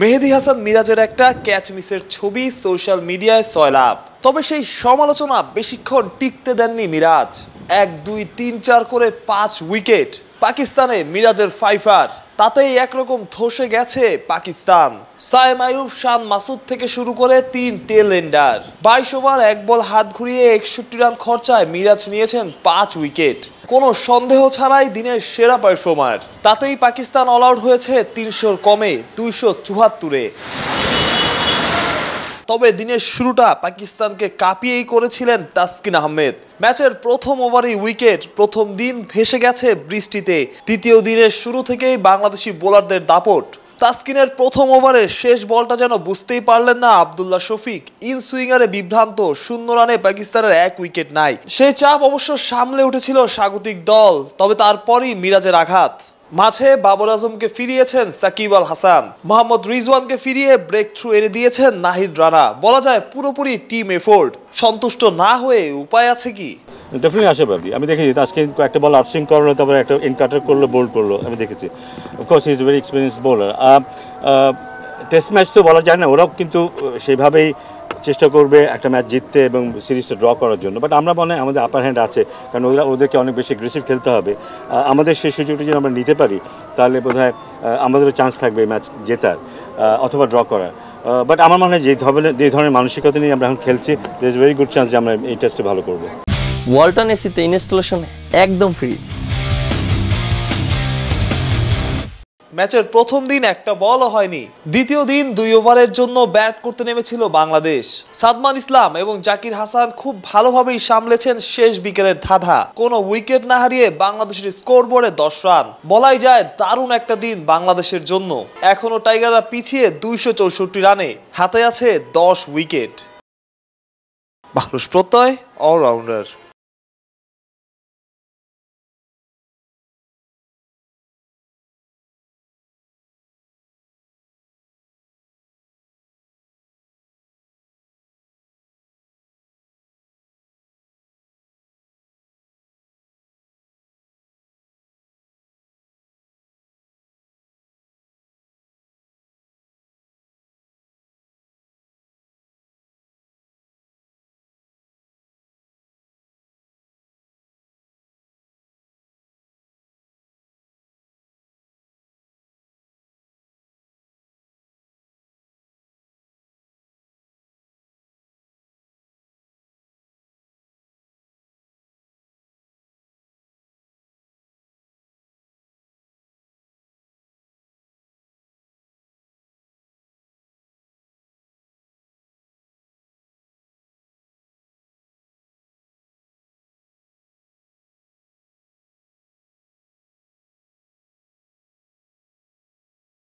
মেহেদি হাসান মিরাজের একটা ক্যাচ মিসের ছবি সোশ্যাল মিডিয়ায় সয়লাভ তবে সেই সমালোচনা বেশিক্ষণ টিকতে দেননি মিরাজ এক দুই তিন চার করে পাঁচ উইকেট পাকিস্তানে মিরাজের ফাইফার তাতেই একরকম ধসে গেছে পাকিস্তান সাইম আয়ুব শান মাসুদ থেকে শুরু করে তিন টেলেন্ডার বাইশ ওভার এক বল হাত ঘুরিয়ে একষট্টি রান খরচায় মিরাজ নিয়েছেন পাঁচ উইকেট কোনো সন্দেহ ছাড়াই দিনের সেরা পারফর্মার তাতেই পাকিস্তান অল আউট হয়েছে তিনশোর কমে দুইশো চুহাত্তরে তবে দিনের শুরুটা পাকিস্তানকে কাঁপিয়েই করেছিলেন তাসকিন আহমেদ ম্যাচের প্রথম ওভারেই উইকেট প্রথম দিন ভেসে গেছে বৃষ্টিতে তৃতীয় দিনের শুরু থেকেই বাংলাদেশি বোলারদের দাপট তাসকিনের প্রথম ওভারে শেষ বলটা যেন বুঝতেই পারলেন না আবদুল্লাহ শফিক ইন সুইঙ্গারে বিভ্রান্ত শূন্য রানে পাকিস্তানের এক উইকেট নাই সেই চাপ অবশ্য সামলে উঠেছিল স্বাগতিক দল তবে তারপরই মিরাজের আঘাত মাঝে বাবর আজমকে ফিরিয়েছেন সাকিব আল হাসান মোহাম্মদ রিজওয়ানকে ফিরিয়ে ব্রেক থ্রু এনে দিয়েছেন নাহিদ রানা বলা যায় পুরোপুরি টিম এফোর্ট সন্তুষ্ট না হয়ে উপায় আছে কি ডেফিনেটলি ভাবি আমি দেখেছি আজকে একটা বল আপসিং করলো তারপরে একটা ইনকাটার করলো বোল্ড করলো আমি দেখেছি of course is very experience bowler test match তো বলা যায় না ওরাও কিন্তু সেভাবেই চেষ্টা করবে একটা ম্যাচ জিততে এবং সিরিজটা ড্র করার জন্য বাট আমরা মনে হয় আমাদের আপার হ্যান্ড আছে কারণ ওরা ওদেরকে অনেক বেশি অ্যাগ্রেসিভ খেলতে হবে আমাদের সেই সুযোগটা যদি আমরা নিতে পারি তাহলে বোধ হয় আমাদেরও চান্স থাকবে ম্যাচ জেতার অথবা ড্র করার বাট আমার মনে হয় যে ধরনের যে ধরনের মানসিকতা নিয়ে আমরা এখন খেলছি the is very good chance যে আমরা এই টেস্টে ভালো করবো ওয়ালটন এসিতে ইনস্টলেশন একদম ফ্রি ম্যাচের প্রথম দিন একটা বলও হয়নি দ্বিতীয় দিন দুই ওভারের জন্য ব্যাট করতে নেমেছিল বাংলাদেশ সাদমান ইসলাম এবং জাকির হাসান খুব ভালোভাবেই সামলেছেন শেষ বিকেলের ধাঁধা কোনো উইকেট না হারিয়ে বাংলাদেশের স্কোর বোর্ডে দশ রান বলাই যায় দারুণ একটা দিন বাংলাদেশের জন্য এখনও টাইগাররা পিছিয়ে দুইশো চৌষট্টি রানে হাতে আছে দশ উইকেট মানুষ প্রত্যয় অলরাউন্ডার